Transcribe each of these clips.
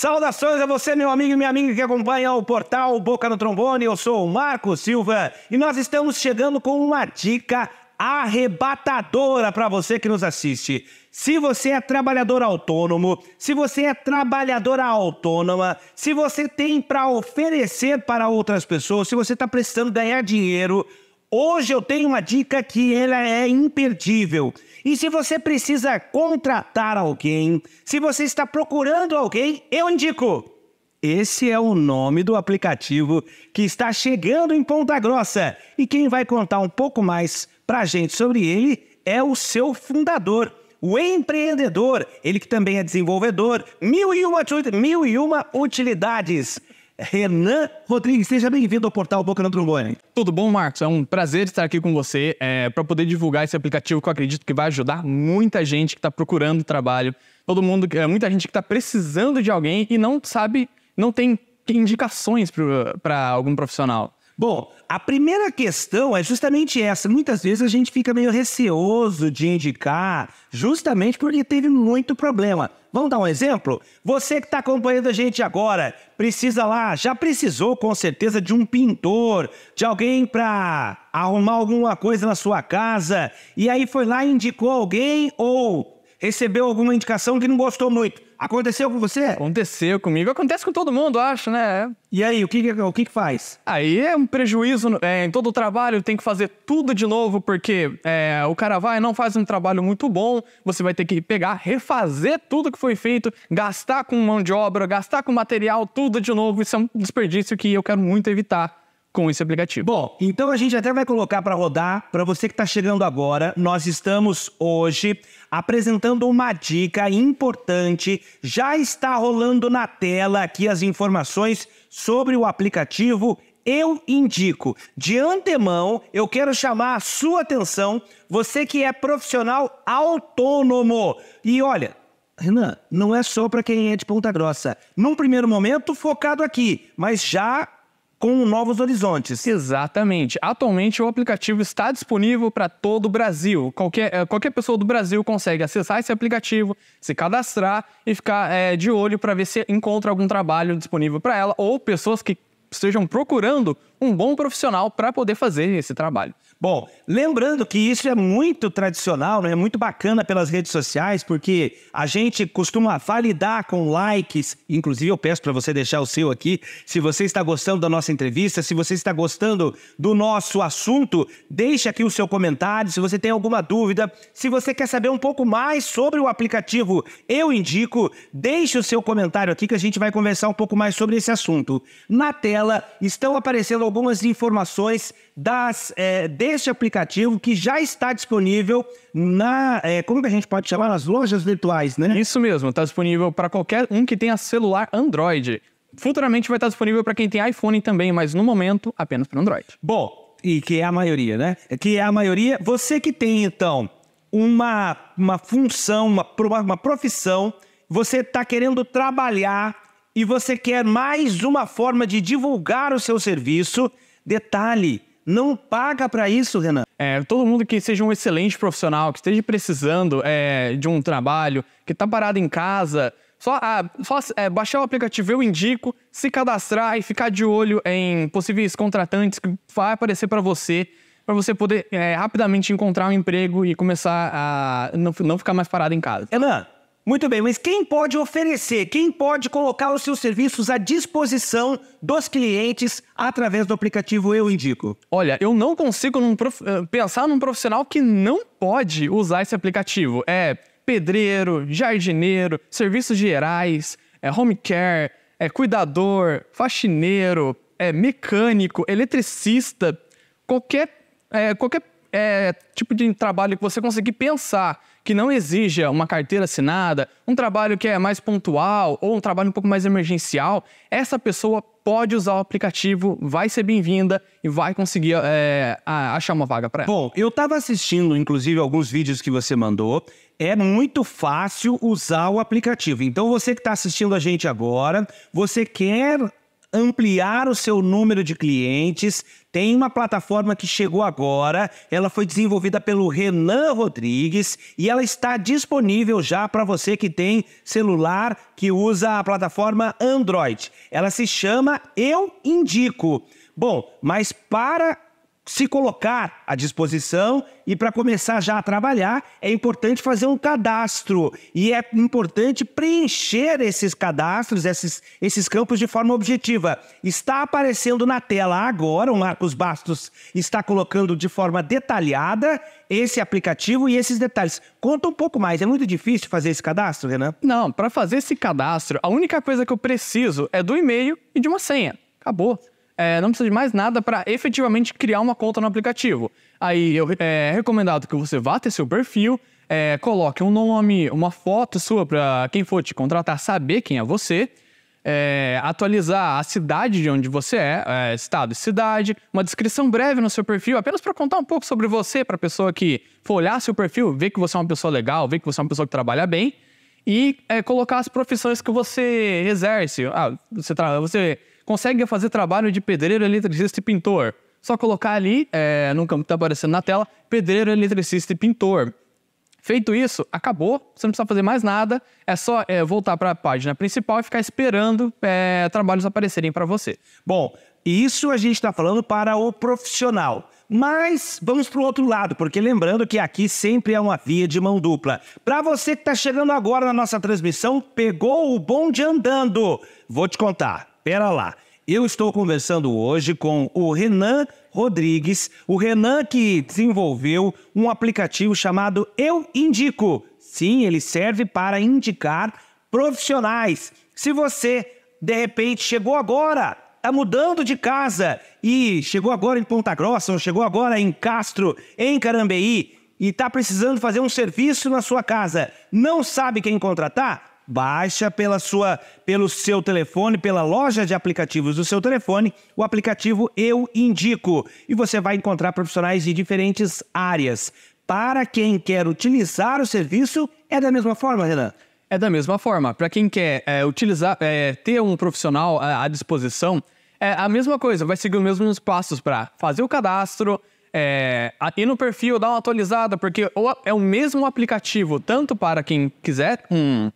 Saudações a você, meu amigo e minha amiga que acompanha o portal Boca no Trombone. Eu sou o Marco Silva e nós estamos chegando com uma dica arrebatadora para você que nos assiste. Se você é trabalhador autônomo, se você é trabalhadora autônoma, se você tem para oferecer para outras pessoas, se você está precisando ganhar dinheiro, Hoje eu tenho uma dica que ela é imperdível. E se você precisa contratar alguém, se você está procurando alguém, eu indico. Esse é o nome do aplicativo que está chegando em Ponta Grossa. E quem vai contar um pouco mais para a gente sobre ele é o seu fundador, o empreendedor, ele que também é desenvolvedor, mil e uma, mil e uma utilidades. Renan Rodrigues. Seja bem-vindo ao portal Boca no Trombone. Tudo bom, Marcos? É um prazer estar aqui com você é, para poder divulgar esse aplicativo que eu acredito que vai ajudar muita gente que está procurando trabalho, todo mundo, é, muita gente que está precisando de alguém e não sabe, não tem indicações para algum profissional. Bom, a primeira questão é justamente essa. Muitas vezes a gente fica meio receoso de indicar, justamente porque teve muito problema. Vamos dar um exemplo? Você que está acompanhando a gente agora, precisa lá, já precisou com certeza de um pintor, de alguém para arrumar alguma coisa na sua casa, e aí foi lá e indicou alguém ou recebeu alguma indicação que não gostou muito. Aconteceu com você? Aconteceu comigo. Acontece com todo mundo, acho, né? E aí, o que, o que faz? Aí é um prejuízo é, em todo o trabalho, tem que fazer tudo de novo, porque é, o cara vai não faz um trabalho muito bom, você vai ter que pegar, refazer tudo que foi feito, gastar com mão de obra, gastar com material, tudo de novo. Isso é um desperdício que eu quero muito evitar com esse aplicativo. Bom, então a gente até vai colocar para rodar. Para você que está chegando agora, nós estamos hoje apresentando uma dica importante. Já está rolando na tela aqui as informações sobre o aplicativo eu indico. De antemão, eu quero chamar a sua atenção, você que é profissional autônomo. E olha, Renan, não é só para quem é de Ponta Grossa. Num primeiro momento, focado aqui, mas já com novos horizontes. Exatamente. Atualmente, o aplicativo está disponível para todo o Brasil. Qualquer, eh, qualquer pessoa do Brasil consegue acessar esse aplicativo, se cadastrar e ficar é, de olho para ver se encontra algum trabalho disponível para ela ou pessoas que estejam procurando um bom profissional para poder fazer esse trabalho. Bom, lembrando que isso é muito tradicional, né? é muito bacana pelas redes sociais, porque a gente costuma validar com likes. Inclusive, eu peço para você deixar o seu aqui. Se você está gostando da nossa entrevista, se você está gostando do nosso assunto, deixe aqui o seu comentário. Se você tem alguma dúvida, se você quer saber um pouco mais sobre o aplicativo Eu Indico, deixe o seu comentário aqui que a gente vai conversar um pouco mais sobre esse assunto. Na tela estão aparecendo algumas informações das. É, esse aplicativo que já está disponível na. É, como que a gente pode chamar? Nas lojas virtuais, né? Isso mesmo, está disponível para qualquer um que tenha celular Android. Futuramente vai estar tá disponível para quem tem iPhone também, mas no momento apenas para Android. Bom, e que é a maioria, né? Que é a maioria. Você que tem, então, uma, uma função, uma, uma profissão, você está querendo trabalhar e você quer mais uma forma de divulgar o seu serviço, detalhe, não paga para isso, Renan. É, todo mundo que seja um excelente profissional, que esteja precisando é, de um trabalho, que está parado em casa, só, ah, só é, baixar o aplicativo Eu Indico, se cadastrar e ficar de olho em possíveis contratantes que vai aparecer para você, para você poder é, rapidamente encontrar um emprego e começar a não, não ficar mais parado em casa. Renan, muito bem, mas quem pode oferecer, quem pode colocar os seus serviços à disposição dos clientes através do aplicativo Eu Indico? Olha, eu não consigo num prof... Eh, pensar num profissional que não pode usar esse aplicativo. É pedreiro, jardineiro, serviços gerais, é home care, é cuidador, faxineiro, é mecânico, eletricista, qualquer, é, qualquer é, tipo de trabalho que você conseguir pensar que não exija uma carteira assinada, um trabalho que é mais pontual ou um trabalho um pouco mais emergencial, essa pessoa pode usar o aplicativo, vai ser bem-vinda e vai conseguir é, achar uma vaga para ela. Bom, eu estava assistindo, inclusive, alguns vídeos que você mandou. É muito fácil usar o aplicativo. Então, você que está assistindo a gente agora, você quer ampliar o seu número de clientes. Tem uma plataforma que chegou agora, ela foi desenvolvida pelo Renan Rodrigues e ela está disponível já para você que tem celular que usa a plataforma Android. Ela se chama Eu Indico. Bom, mas para se colocar à disposição e para começar já a trabalhar, é importante fazer um cadastro e é importante preencher esses cadastros, esses, esses campos de forma objetiva. Está aparecendo na tela agora, o Marcos Bastos está colocando de forma detalhada esse aplicativo e esses detalhes. Conta um pouco mais, é muito difícil fazer esse cadastro, Renan? Não, para fazer esse cadastro, a única coisa que eu preciso é do e-mail e de uma senha. Acabou é, não precisa de mais nada para efetivamente criar uma conta no aplicativo. Aí eu, é, é recomendado que você vá ter seu perfil, é, coloque um nome, uma foto sua para quem for te contratar saber quem é você, é, atualizar a cidade de onde você é, é, estado e cidade, uma descrição breve no seu perfil, apenas para contar um pouco sobre você para a pessoa que for olhar seu perfil, ver que você é uma pessoa legal, ver que você é uma pessoa que trabalha bem e é, colocar as profissões que você exerce. Ah, você, você consegue fazer trabalho de pedreiro, eletricista e pintor. Só colocar ali, é, no campo que está aparecendo na tela, pedreiro, eletricista e pintor. Feito isso, acabou, você não precisa fazer mais nada, é só é, voltar para a página principal e ficar esperando é, trabalhos aparecerem para você. Bom, isso a gente está falando para o profissional. Mas vamos para o outro lado, porque lembrando que aqui sempre é uma via de mão dupla. Para você que está chegando agora na nossa transmissão, pegou o bonde andando. Vou te contar pera lá. Eu estou conversando hoje com o Renan Rodrigues, o Renan que desenvolveu um aplicativo chamado Eu Indico. Sim, ele serve para indicar profissionais. Se você, de repente, chegou agora, está mudando de casa e chegou agora em Ponta Grossa, ou chegou agora em Castro, em Carambeí, e está precisando fazer um serviço na sua casa, não sabe quem contratar? Baixa pela sua, pelo seu telefone, pela loja de aplicativos do seu telefone, o aplicativo Eu Indico. E você vai encontrar profissionais de diferentes áreas. Para quem quer utilizar o serviço, é da mesma forma, Renan? É da mesma forma. Para quem quer é, utilizar, é, ter um profissional é, à disposição, é a mesma coisa, vai seguir os mesmos passos para fazer o cadastro, é, ir no perfil, dar uma atualizada, porque é o mesmo aplicativo, tanto para quem quiser um,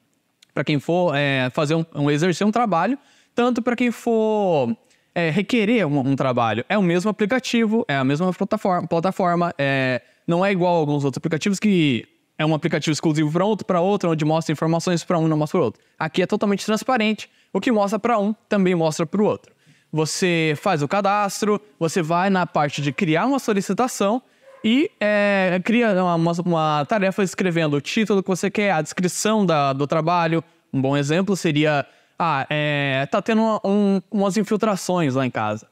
para quem for é, fazer um, um, exercer um trabalho, tanto para quem for é, requerer um, um, trabalho. É o mesmo aplicativo, é a mesma plataforma, plataforma é, não é igual a alguns outros aplicativos que é um aplicativo exclusivo para outro, para outro, onde mostra informações para um e não mostra para outro. Aqui é totalmente transparente, o que mostra para um também mostra para o outro. Você faz o cadastro, você vai na parte de criar uma solicitação e é, cria uma, uma tarefa escrevendo o título que você quer, a descrição da, do trabalho. Um bom exemplo seria: ah, é, tá tendo uma, um, umas infiltrações lá em casa.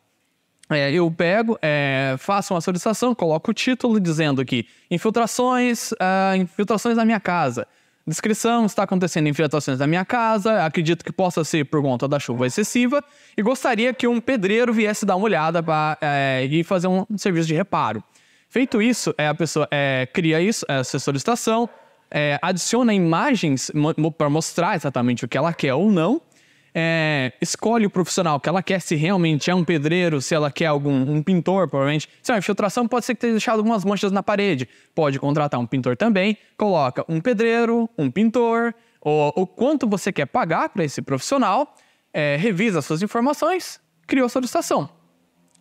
É, eu pego, é, faço uma solicitação, coloco o título dizendo que infiltrações, ah, infiltrações na minha casa. Descrição: está acontecendo infiltrações na minha casa. Acredito que possa ser por conta da chuva excessiva e gostaria que um pedreiro viesse dar uma olhada pra, é, e fazer um serviço de reparo. Feito isso, é, a pessoa é, cria isso, é, essa solicitação, é, adiciona imagens mo para mostrar exatamente o que ela quer ou não, é, escolhe o profissional que ela quer, se realmente é um pedreiro, se ela quer algum um pintor, provavelmente. Se é uma infiltração, pode ser que tenha deixado algumas manchas na parede. Pode contratar um pintor também, coloca um pedreiro, um pintor, ou o quanto você quer pagar para esse profissional, é, revisa suas informações, criou a solicitação.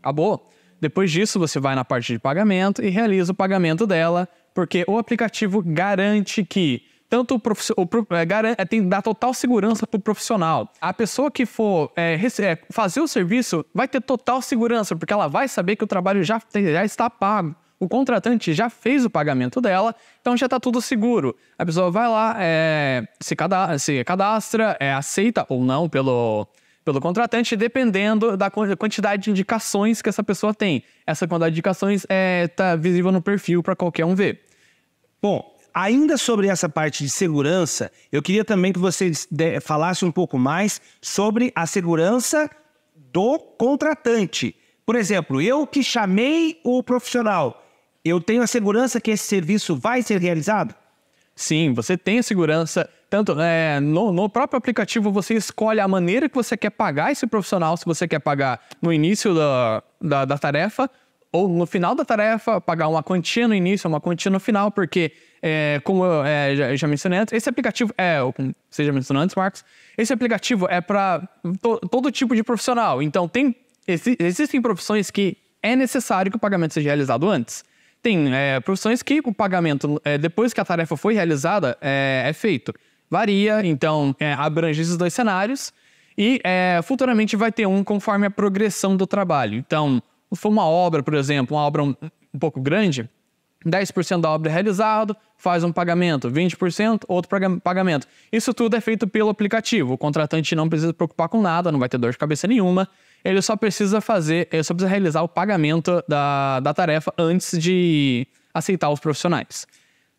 Acabou. Depois disso, você vai na parte de pagamento e realiza o pagamento dela, porque o aplicativo garante que tanto o, prof... É, é tem que dar total segurança para o profissional. A pessoa que for é, é, fazer o serviço vai ter total segurança, porque ela vai saber que o trabalho já, já está pago. O contratante já fez o pagamento dela, então já está tudo seguro. A pessoa vai lá, é, se, cadastra, se cadastra é, aceita ou não pelo, pelo contratante, dependendo da quantidade de indicações que essa pessoa tem. Essa quantidade de indicações está é, tá visível no perfil para qualquer um ver. Bom, ainda sobre essa parte de segurança, eu queria também que você falasse um pouco mais sobre a segurança do contratante. Por exemplo, eu que chamei o profissional, eu tenho a segurança que esse serviço vai ser realizado? Sim, você tem a segurança. Tanto é, no, no, próprio aplicativo você escolhe a maneira que você quer pagar esse profissional, se você quer pagar no início da, da, da tarefa ou no final da tarefa, pagar uma quantia no início, uma quantia no final, porque, é, como eu é, já, já, mencionei antes, esse aplicativo é, você já mencionou antes, Marcos, esse aplicativo é para to, todo tipo de profissional. Então, tem, exi, existem profissões que é necessário que o pagamento seja realizado antes tem é, profissões que o pagamento, é, depois que a tarefa foi realizada, é, é feito. Varia, então é, abrange esses dois cenários e é, futuramente vai ter um conforme a progressão do trabalho. Então, se for uma obra, por exemplo, uma obra um, um pouco grande, 10% da obra é realizado, faz um pagamento, 20%, outro pagamento. Isso tudo é feito pelo aplicativo. O contratante não precisa se preocupar com nada, não vai ter dor de cabeça nenhuma ele só precisa fazer, ele só precisa realizar o pagamento da, da tarefa antes de aceitar os profissionais.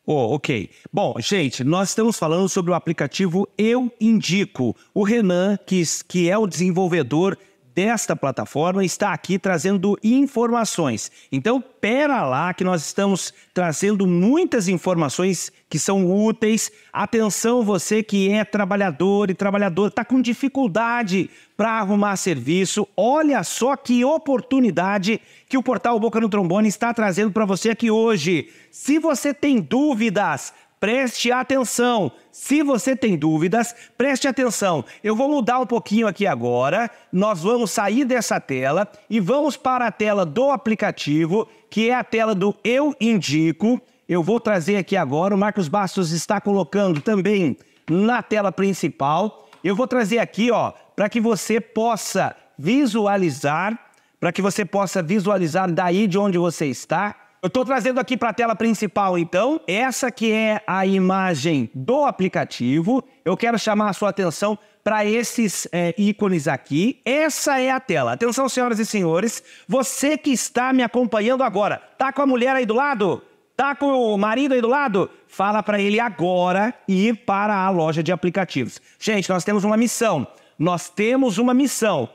Oh, ok. Bom, gente, nós estamos falando sobre o aplicativo Eu Indico. O Renan, que, que é o desenvolvedor desta plataforma está aqui trazendo informações. Então, pera lá que nós estamos trazendo muitas informações que são úteis. Atenção você que é trabalhador e trabalhadora, está com dificuldade para arrumar serviço. Olha só que oportunidade que o portal Boca no Trombone está trazendo para você aqui hoje. Se você tem dúvidas, preste atenção. Se você tem dúvidas, preste atenção. Eu vou mudar um pouquinho aqui agora. Nós vamos sair dessa tela e vamos para a tela do aplicativo, que é a tela do Eu Indico. Eu vou trazer aqui agora, o Marcos Bastos está colocando também na tela principal. Eu vou trazer aqui, ó, para que você possa visualizar, para que você possa visualizar daí de onde você está eu estou trazendo aqui para a tela principal, então, essa que é a imagem do aplicativo. Eu quero chamar a sua atenção para esses é, ícones aqui. Essa é a tela. Atenção, senhoras e senhores, você que está me acompanhando agora, tá com a mulher aí do lado? Tá com o marido aí do lado? Fala para ele agora ir para a loja de aplicativos. Gente, nós temos uma missão. Nós temos uma missão.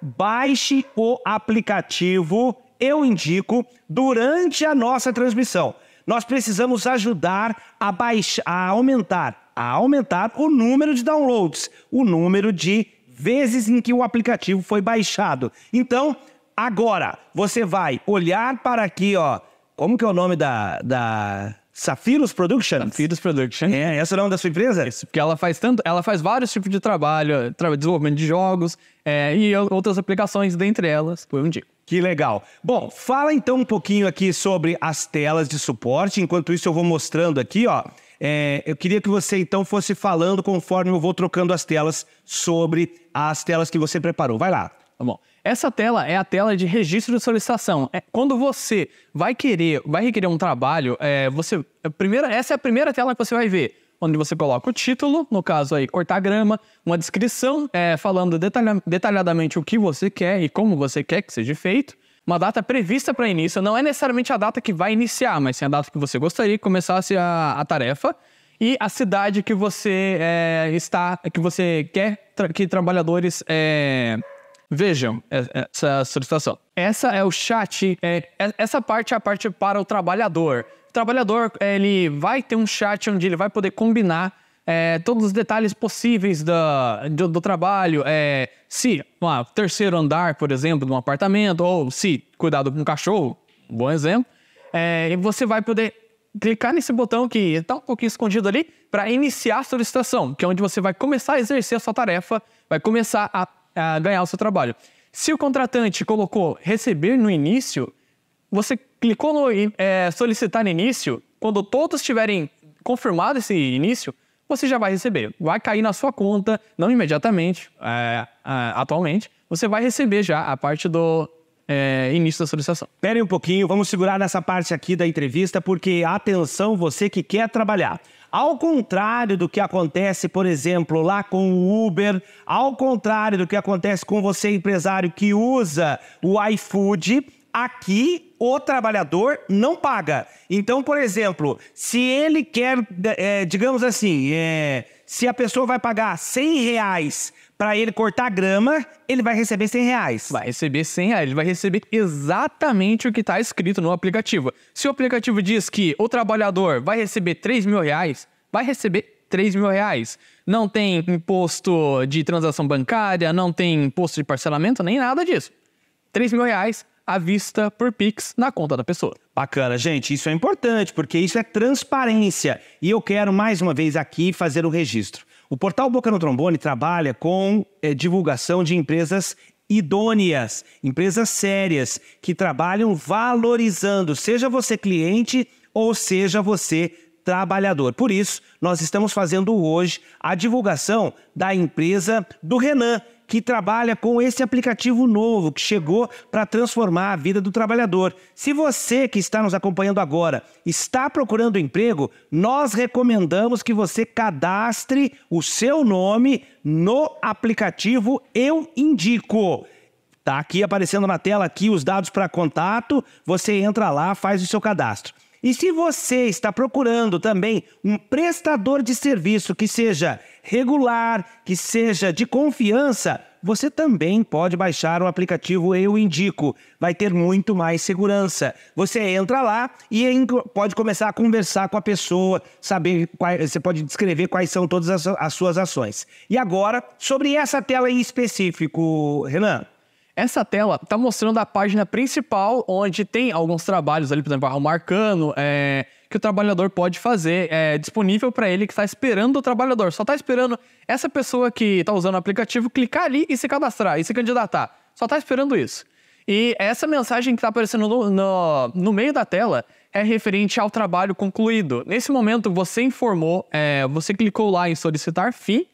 Baixe o aplicativo eu indico durante a nossa transmissão. Nós precisamos ajudar a baixar, a aumentar, a aumentar o número de downloads, o número de vezes em que o aplicativo foi baixado. Então, agora você vai olhar para aqui, ó. Como que é o nome da, da Safiros Production? Safiros Production. É, esse é o nome da sua empresa? Isso, porque ela faz tanto, ela faz vários tipos de trabalho, eh, desenvolvimento de jogos é, e outras aplicações, dentre elas, eu indico. Que legal. Bom, fala então um pouquinho aqui sobre as telas de suporte. Enquanto isso, eu vou mostrando aqui, ó. É, eu queria que você então fosse falando conforme eu vou trocando as telas sobre as telas que você preparou. Vai lá. Tá bom. Essa tela é a tela de registro de solicitação. É, quando você vai querer, vai requerer um trabalho, é, você. Primeira, essa é a primeira tela que você vai ver onde você coloca o título, no caso aí, cortar grama, uma descrição é, falando detalha detalhadamente o que você quer e como você quer que seja feito. Uma data prevista para início, não é necessariamente a data que vai iniciar, mas sim a data que você gostaria que começasse a, a tarefa e a cidade que você é, está, que você quer tra que trabalhadores é, vejam essa solicitação. Essa é o chat, é, essa parte é a parte para o trabalhador trabalhador é, ele vai ter um chat onde ele vai poder combinar é, todos os detalhes possíveis da, do, do trabalho, é, se lá, terceiro andar, por exemplo, de um apartamento, ou se cuidado com um cachorro, um bom exemplo, é, e você vai poder clicar nesse botão que está um pouquinho escondido ali para iniciar a solicitação, que é onde você vai começar a exercer a sua tarefa, vai começar a, a ganhar o seu trabalho. Se o contratante colocou receber no início, você clicou no é, solicitar início, quando todos tiverem confirmado esse início, você já vai receber. Vai cair na sua conta, não imediatamente, é, é atualmente, você vai receber já a parte do, é, início da solicitação. Esperem um pouquinho, vamos segurar nessa parte aqui da entrevista, porque atenção, você que quer trabalhar. Ao contrário do que acontece, por exemplo, lá com o Uber, ao contrário do que acontece com você, empresário que usa o iFood, aqui o trabalhador não paga. Então, por exemplo, se ele quer, é, digamos assim, é, se a pessoa vai pagar 100 reais para ele cortar grama, ele vai receber 100 reais. Vai receber 100 reais, ele vai receber exatamente o que está escrito no aplicativo. Se o aplicativo diz que o trabalhador vai receber 3 mil reais, vai receber 3 mil reais. Não tem imposto de transação bancária, não tem imposto de parcelamento, nem nada disso. 3 mil reais à vista por Pix na conta da pessoa. Bacana, gente, isso é importante porque isso é transparência e eu quero mais uma vez aqui fazer o registro. O portal Boca no Trombone trabalha com é, divulgação de empresas idôneas, empresas sérias que trabalham valorizando, seja você cliente ou seja você trabalhador. Por isso, nós estamos fazendo hoje a divulgação da empresa do Renan, que trabalha com esse aplicativo novo que chegou para transformar a vida do trabalhador. Se você que está nos acompanhando agora está procurando emprego, nós recomendamos que você cadastre o seu nome no aplicativo Eu Indico. Tá aqui aparecendo na tela aqui os dados para contato. Você entra lá, faz o seu cadastro. E se você está procurando também um prestador de serviço que seja regular, que seja de confiança, você também pode baixar o aplicativo Eu Indico. Vai ter muito mais segurança. Você entra lá e pode começar a conversar com a pessoa, saber você pode descrever quais são todas as, as suas ações. E agora, sobre essa tela em específico, Renan. Essa tela está mostrando a página principal, onde tem alguns trabalhos ali, por exemplo, marcando, é, que o trabalhador pode fazer, é, disponível para ele que está esperando o trabalhador. Só está esperando essa pessoa que está usando o aplicativo clicar ali e se cadastrar e se candidatar. Só está esperando isso. E essa mensagem que está aparecendo no, no, no, meio da tela é referente ao trabalho concluído. Nesse momento, você informou, é, você clicou lá em solicitar FII,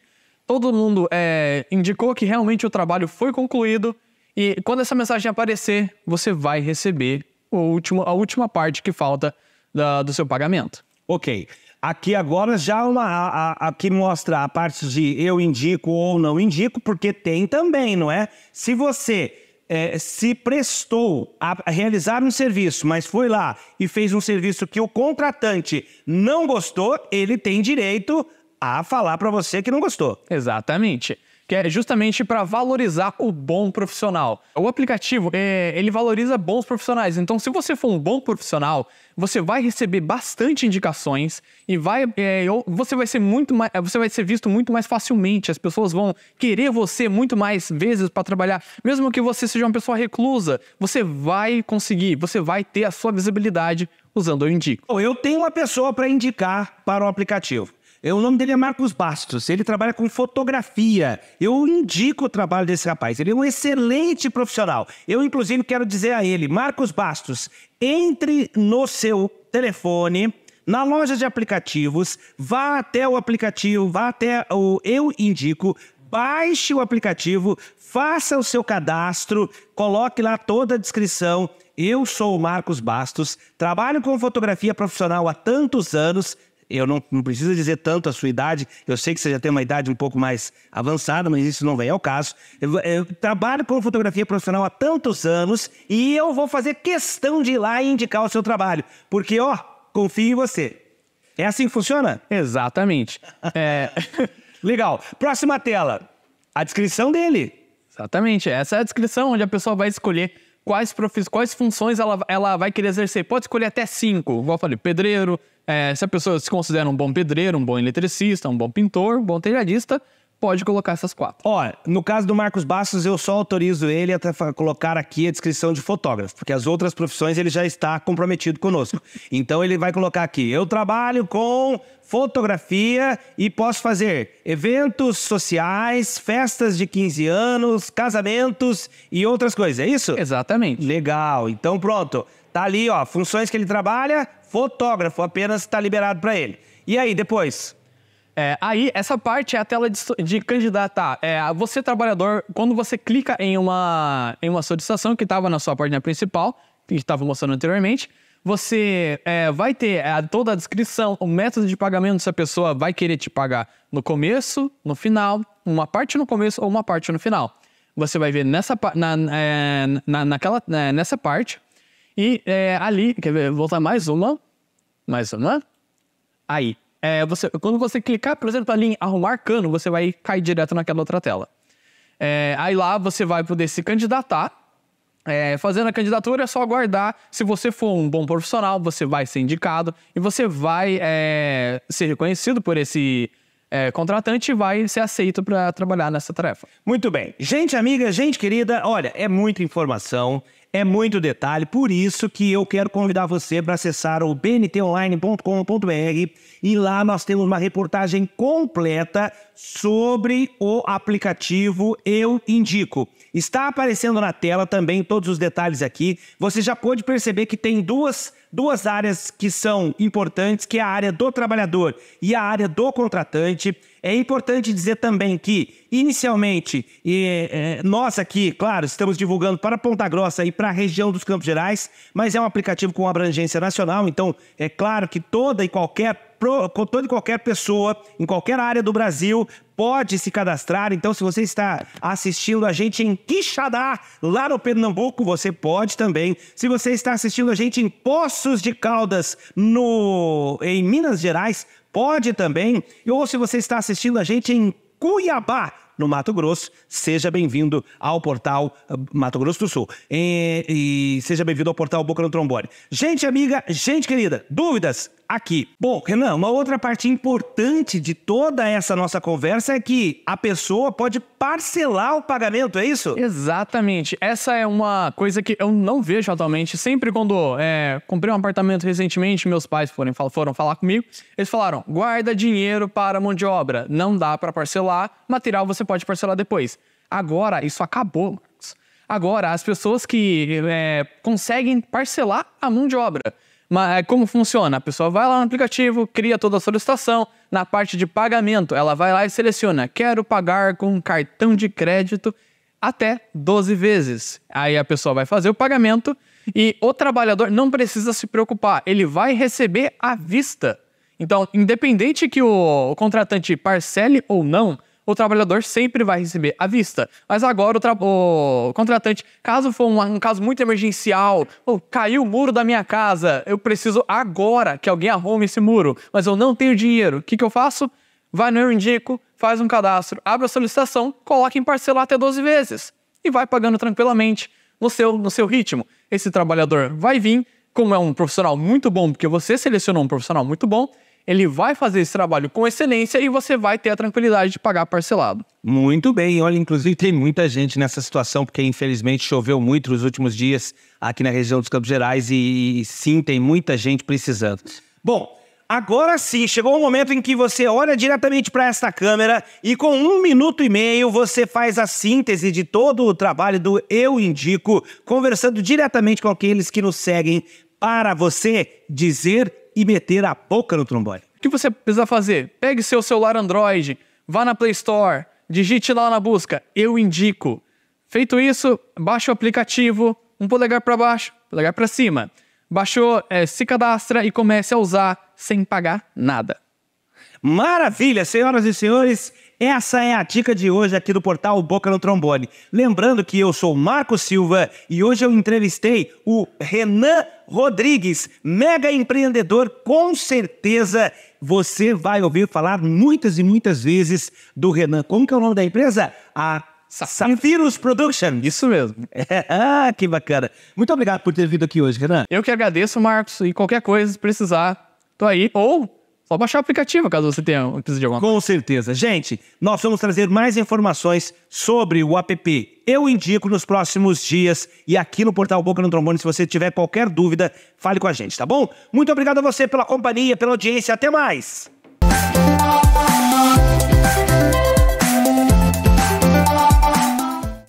todo mundo é, indicou que realmente o trabalho foi concluído, e quando essa mensagem aparecer, você vai receber o último, a última parte que falta da, do seu pagamento. Ok. Aqui agora já uma a, a, mostra a parte de eu indico ou não indico, porque tem também, não é? Se você é, se prestou a realizar um serviço, mas foi lá e fez um serviço que o contratante não gostou, ele tem direito a falar para você que não gostou. Exatamente que é justamente para valorizar o bom profissional. O aplicativo, é, ele valoriza bons profissionais. Então, se você for um bom profissional, você vai receber bastante indicações e vai, é, você vai ser muito mais, você vai ser visto muito mais facilmente. As pessoas vão querer você muito mais vezes para trabalhar, mesmo que você seja uma pessoa reclusa. Você vai conseguir, você vai ter a sua visibilidade usando o Indico. Eu tenho uma pessoa para indicar para o aplicativo. É, o nome dele é Marcos Bastos, ele trabalha com fotografia. Eu indico o trabalho desse rapaz, ele é um excelente profissional. Eu, inclusive, quero dizer a ele, Marcos Bastos, entre no seu telefone, na loja de aplicativos, vá até o aplicativo, vá até o Eu Indico, baixe o aplicativo, faça o seu cadastro, coloque lá toda a descrição. Eu sou o Marcos Bastos, trabalho com fotografia profissional há tantos anos, eu não, não preciso dizer tanto a sua idade, eu sei que você já tem uma idade um pouco mais avançada, mas isso não vem ao caso. Eu, eu trabalho com fotografia profissional há tantos anos e eu vou fazer questão de ir lá e indicar o seu trabalho, porque, ó, confio em você. É assim que funciona? Exatamente. É... Legal. Próxima tela. A descrição dele. Exatamente. Essa é a descrição onde a pessoa vai escolher quais, profissões, quais funções ela, ela vai querer exercer. Pode escolher até cinco, igual eu falei, pedreiro, é, se a pessoa se considera um bom pedreiro, um bom eletricista, um bom pintor, um bom telhadista, pode colocar essas quatro. Ó, no caso do Marcos Bastos, eu só autorizo ele até colocar aqui a descrição de fotógrafo, porque as outras profissões ele já está comprometido conosco. então ele vai colocar aqui: eu trabalho com fotografia e posso fazer eventos sociais, festas de 15 anos, casamentos e outras coisas, é isso? Exatamente. Legal. Então pronto, tá ali, ó, funções que ele trabalha, fotógrafo apenas está liberado para ele. E aí, depois? É, aí, essa parte é a tela de, de candidatar. É, você, trabalhador, quando você clica em uma, em uma solicitação que estava na sua página principal, que estava mostrando anteriormente, você é, vai ter é, toda a descrição, o método de pagamento se a pessoa vai querer te pagar no começo, no final, uma parte no começo ou uma parte no final. Você vai ver nessa, na, é, na, naquela, é, nessa parte. E ali, quer ver, voltar mais uma. Mais uma. Aí, é, você, quando você clicar, por exemplo, ali em arrumar cano, você vai cair direto naquela outra tela. É, aí lá você vai poder se candidatar. É, fazendo a candidatura é só aguardar. Se você for um bom profissional, você vai ser indicado e você vai é, ser reconhecido por esse é, contratante vai ser aceito para trabalhar nessa tarefa. Muito bem. Gente amiga, gente querida, olha, é muita informação, é muito detalhe, por isso que eu quero convidar você para acessar o bntonline.com.br e lá nós temos uma reportagem completa sobre o aplicativo Eu Indico. Está aparecendo na tela também todos os detalhes aqui. Você já pode perceber que tem duas, duas áreas que são importantes, que é a área do trabalhador e a área do contratante. É importante dizer também que, inicialmente, é, é, nós aqui, claro, estamos divulgando para Ponta Grossa e para a região dos Campos Gerais, mas é um aplicativo com abrangência nacional, então é claro que toda e qualquer toda e qualquer pessoa, em qualquer área do Brasil, pode se cadastrar. Então, se você está assistindo a gente em Quixadá, lá no Pernambuco, você pode também. Se você está assistindo a gente em Poços de Caldas, no em Minas Gerais, pode também. Ou se você está assistindo a gente em Cuiabá, no Mato Grosso, seja bem-vindo ao portal ah, Mato Grosso do Sul. E, e seja bem-vindo ao portal Boca no Trombone. Gente amiga, gente querida, dúvidas? Aqui. Bom, Renan, uma outra parte importante de toda essa nossa conversa é que a pessoa pode parcelar o pagamento, é isso? Exatamente. Essa é uma coisa que eu não vejo atualmente. Sempre quando é, comprei um apartamento recentemente, meus pais foram, foram falar comigo, eles falaram: guarda dinheiro para mão de obra, não dá para parcelar, material você pode parcelar depois. Agora, isso acabou, Marcos. Agora, as pessoas que é, conseguem parcelar a mão de obra. Mas é, como funciona? A pessoa vai lá no aplicativo, cria toda a solicitação. Na parte de pagamento, ela vai lá e seleciona: quero pagar com cartão de crédito até 12 vezes. Aí a pessoa vai fazer o pagamento e o trabalhador não precisa se preocupar, ele vai receber à vista. Então, independente que o contratante parcele ou não, o trabalhador sempre vai receber à vista. Mas agora o, o contratante, caso for um, um caso muito emergencial, oh, caiu o muro da minha casa, eu preciso agora que alguém arrume esse muro, mas eu não tenho dinheiro, o que, que eu faço? Vai no Eu Indico, faz um cadastro, abre a solicitação, coloca em parcelar até 12 vezes e vai pagando tranquilamente no seu, no seu ritmo. Esse trabalhador vai vir, como é um profissional muito bom, porque você selecionou um profissional muito bom, ele vai fazer esse trabalho com excelência e você vai ter a tranquilidade de pagar parcelado. Muito bem, olha, inclusive tem muita gente nessa situação, porque infelizmente choveu muito nos últimos dias aqui na região dos Campos Gerais e, e sim, tem muita gente precisando. Bom, Agora sim, chegou o momento em que você olha diretamente para esta câmera e com um minuto e meio você faz a síntese de todo o trabalho do Eu Indico, conversando diretamente com aqueles que nos seguem para você dizer e meter a boca no trombone. O que você precisa fazer? Pegue seu celular Android, vá na Play Store, digite lá na busca Eu Indico. Feito isso, baixe o aplicativo, um polegar para baixo, um polegar para cima. Baixou, é, se cadastra e comece a usar sem pagar nada. Maravilha, senhoras e senhores! Essa é a dica de hoje aqui do portal Boca no Trombone. Lembrando que eu sou Marco Silva e hoje eu entrevistei o Renan Rodrigues, mega empreendedor, com certeza você vai ouvir falar muitas e muitas vezes do Renan. Como que é o nome da empresa? A Sapphirus Production. Isso mesmo. ah, que bacana. Muito obrigado por ter vindo aqui hoje, Renan. Eu que agradeço, Marcos, e qualquer coisa, se precisar, tô aí. Ou só baixar o aplicativo caso você tenha precisa de alguma coisa. Com certeza. Gente, nós vamos trazer mais informações sobre o app. Eu indico nos próximos dias e aqui no Portal Boca no Trombone, se você tiver qualquer dúvida, fale com a gente, tá bom? Muito obrigado a você pela companhia, pela audiência. Até mais!